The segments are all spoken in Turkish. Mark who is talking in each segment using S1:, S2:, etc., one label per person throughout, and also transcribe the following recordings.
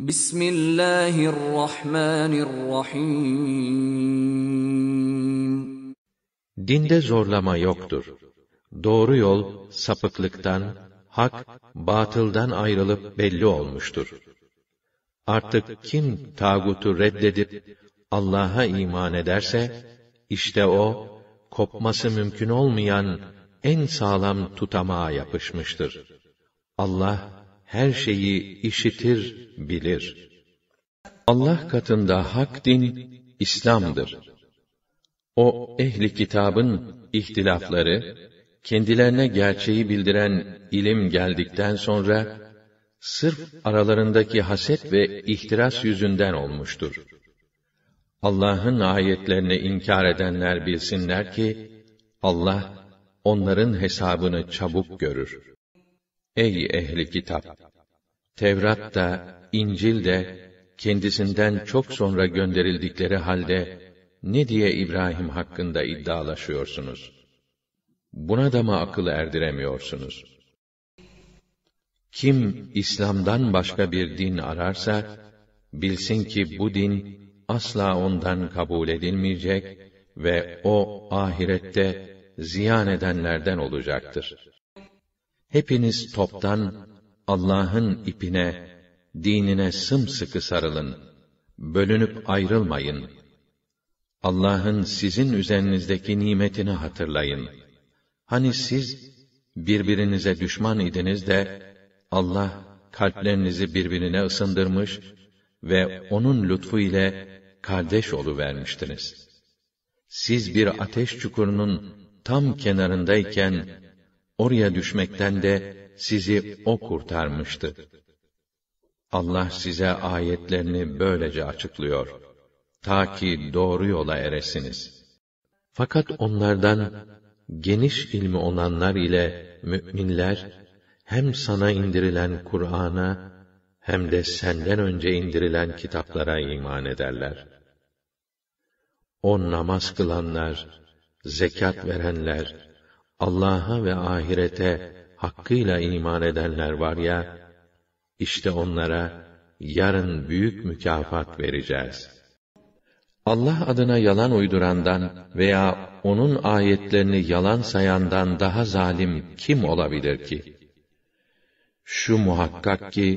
S1: Bismillahirrahmanirrahim. Dinde zorlama yoktur. Doğru yol sapıklıktan, hak batıldan ayrılıp belli olmuştur. Artık kim tağutu reddedip Allah'a iman ederse işte o kopması mümkün olmayan en sağlam tutamağa yapışmıştır. Allah her şeyi işitir, bilir. Allah katında hak din, İslam'dır. O, ehli kitabın ihtilafları, kendilerine gerçeği bildiren ilim geldikten sonra, sırf aralarındaki haset ve ihtiras yüzünden olmuştur. Allah'ın ayetlerini inkar edenler bilsinler ki, Allah, onların hesabını çabuk görür. Ey ehli kitap! Tevrat da, İncil de, kendisinden çok sonra gönderildikleri halde, ne diye İbrahim hakkında iddialaşıyorsunuz? Buna da mı akıl erdiremiyorsunuz? Kim İslam'dan başka bir din ararsa, bilsin ki bu din, asla ondan kabul edilmeyecek ve o ahirette ziyan edenlerden olacaktır. Hepiniz toptan Allah'ın ipine, dinine sımsıkı sarılın. Bölünüp ayrılmayın. Allah'ın sizin üzerinizdeki nimetini hatırlayın. Hani siz birbirinize düşman idiniz de Allah kalplerinizi birbirine ısındırmış ve onun lütfu ile kardeş olu vermiştiniz. Siz bir ateş çukurunun tam kenarındayken Oraya düşmekten de sizi o kurtarmıştı. Allah size ayetlerini böylece açıklıyor. Ta ki doğru yola eresiniz. Fakat onlardan geniş ilmi olanlar ile müminler hem sana indirilen Kur'an'a hem de senden önce indirilen kitaplara iman ederler. O namaz kılanlar, zekat verenler, Allah'a ve ahirete hakkıyla iman edenler var ya, işte onlara yarın büyük mükafat vereceğiz. Allah adına yalan uydurandan veya onun ayetlerini yalan sayandan daha zalim kim olabilir ki? Şu muhakkak ki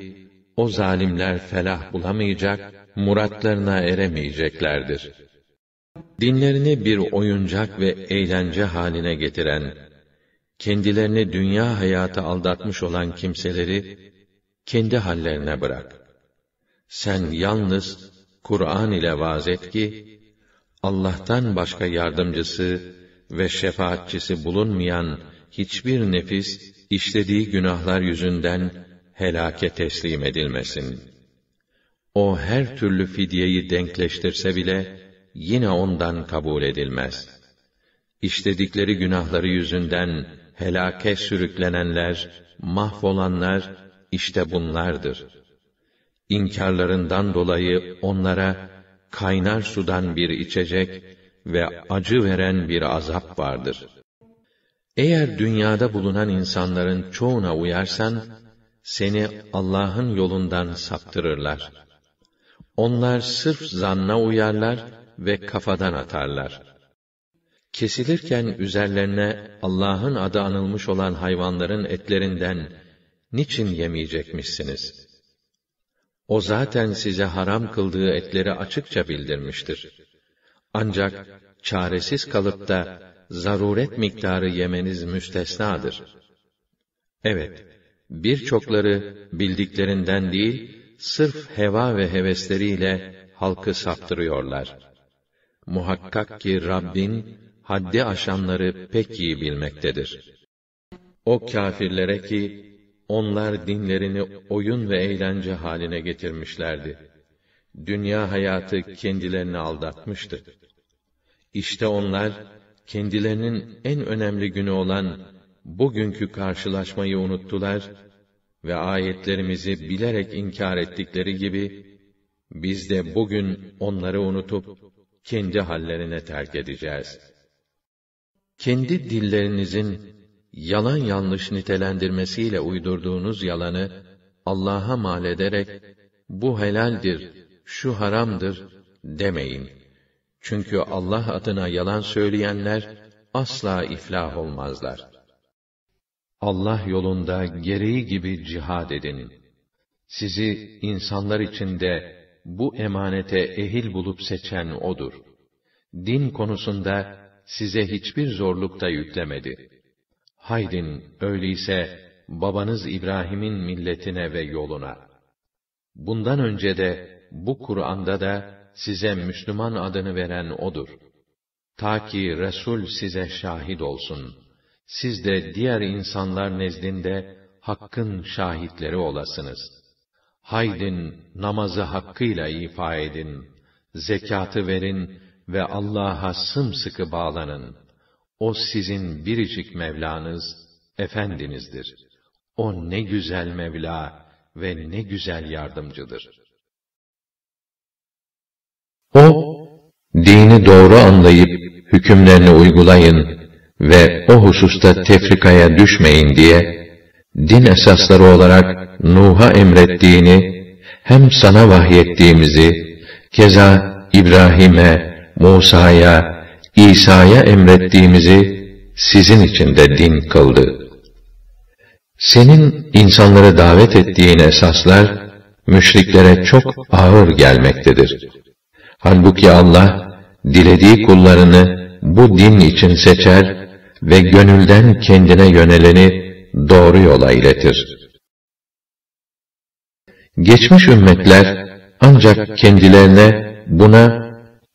S1: o zalimler felah bulamayacak, muratlarına eremeyeceklerdir. Dinlerini bir oyuncak ve eğlence haline getiren kendilerini dünya hayata aldatmış olan kimseleri kendi hallerine bırak. Sen yalnız Kur'an ile vaaz et ki Allah'tan başka yardımcısı ve şefaatçisi bulunmayan hiçbir nefis işlediği günahlar yüzünden helake teslim edilmesin. O her türlü fidyeyi denkleştirse bile yine ondan kabul edilmez. İşledikleri günahları yüzünden helake sürüklenenler, mahvolanlar işte bunlardır. İnkarlarından dolayı onlara kaynar sudan bir içecek ve acı veren bir azap vardır. Eğer dünyada bulunan insanların çoğuna uyarsan, seni Allah'ın yolundan saptırırlar. Onlar sırf zanna uyarlar ve kafadan atarlar.'' kesilirken üzerlerine Allah'ın adı anılmış olan hayvanların etlerinden niçin yemeyecekmişsiniz? O zaten size haram kıldığı etleri açıkça bildirmiştir. Ancak çaresiz kalıp da zaruret miktarı yemeniz müstesnadır. Evet, birçokları bildiklerinden değil, sırf heva ve hevesleriyle halkı saptırıyorlar. Muhakkak ki Rabbin haddi aşanları pek iyi bilmektedir. O kâfirlere ki, onlar dinlerini oyun ve eğlence haline getirmişlerdi. Dünya hayatı kendilerini aldatmıştı. İşte onlar, kendilerinin en önemli günü olan bugünkü karşılaşmayı unuttular ve ayetlerimizi bilerek inkar ettikleri gibi biz de bugün onları unutup kendi hallerine terk edeceğiz.'' kendi dillerinizin yalan yanlış nitelendirmesiyle uydurduğunuz yalanı Allah'a mal ederek bu helaldir, şu haramdır demeyin. Çünkü Allah adına yalan söyleyenler asla iflah olmazlar. Allah yolunda gereği gibi cihad edin. Sizi insanlar içinde bu emanete ehil bulup seçen odur. Din konusunda size hiçbir zorlukta yüklemedi. Haydin, öyleyse babanız İbrahim'in milletine ve yoluna. Bundan önce de bu Kur'an'da da size Müslüman adını veren odur. Ta ki Resul size şahit olsun. Siz de diğer insanlar nezdinde hakkın şahitleri olasınız. Haydin namazı hakkıyla ifa edin, zekatı verin ve Allah'a sımsıkı bağlanın. O sizin biricik Mevlanız, Efendinizdir. O ne güzel Mevla ve ne güzel yardımcıdır. O, dini doğru anlayıp hükümlerini uygulayın ve o hususta tefrikaya düşmeyin diye, din esasları olarak Nuh'a emrettiğini, hem sana vahyettiğimizi, keza İbrahim'e, Musa'ya, İsa'ya emrettiğimizi sizin için de din kıldı. Senin insanları davet ettiğin esaslar, müşriklere çok ağır gelmektedir. Halbuki Allah, dilediği kullarını bu din için seçer ve gönülden kendine yöneleni doğru yola iletir. Geçmiş ümmetler ancak kendilerine buna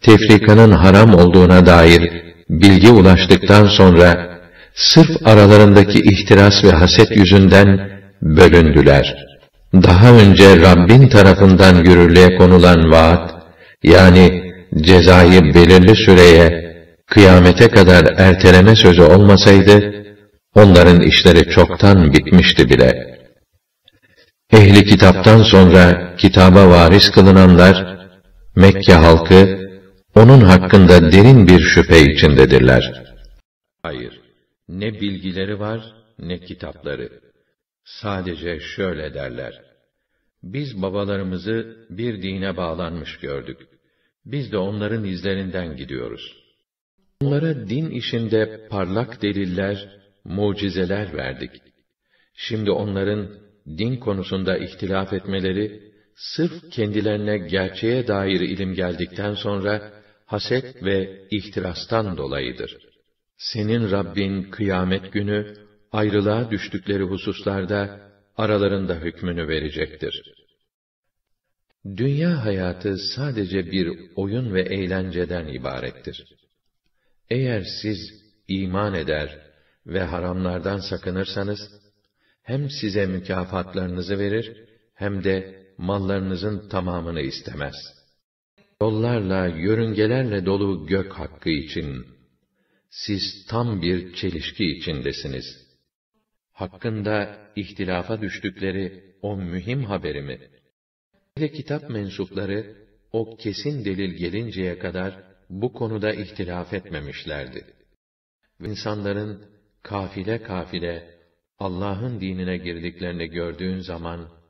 S1: tefrikanın haram olduğuna dair bilgi ulaştıktan sonra sırf aralarındaki ihtiras ve haset yüzünden bölündüler. Daha önce Rabbin tarafından yürürlüğe konulan vaat, yani cezayı belirli süreye, kıyamete kadar erteleme sözü olmasaydı, onların işleri çoktan bitmişti bile. Ehli kitaptan sonra kitaba varis kılınanlar, Mekke halkı, onun hakkında derin bir şüphe içindedirler. Hayır, ne bilgileri var, ne kitapları. Sadece şöyle derler. Biz babalarımızı bir dine bağlanmış gördük. Biz de onların izlerinden gidiyoruz. Onlara din işinde parlak deliller, mucizeler verdik. Şimdi onların din konusunda ihtilaf etmeleri, sırf kendilerine gerçeğe dair ilim geldikten sonra, haset ve ihtirastan dolayıdır. Senin Rabbin kıyamet günü ayrılığa düştükleri hususlarda aralarında hükmünü verecektir. Dünya hayatı sadece bir oyun ve eğlenceden ibarettir. Eğer siz iman eder ve haramlardan sakınırsanız, hem size mükafatlarınızı verir, hem de mallarınızın tamamını istemez.'' yollarla, yörüngelerle dolu gök hakkı için, siz tam bir çelişki içindesiniz. Hakkında ihtilafa düştükleri o mühim haberi mi? Ve kitap mensupları, o kesin delil gelinceye kadar bu konuda ihtilaf etmemişlerdi. İnsanların kafile kafile Allah'ın dinine girdiklerini gördüğün zaman,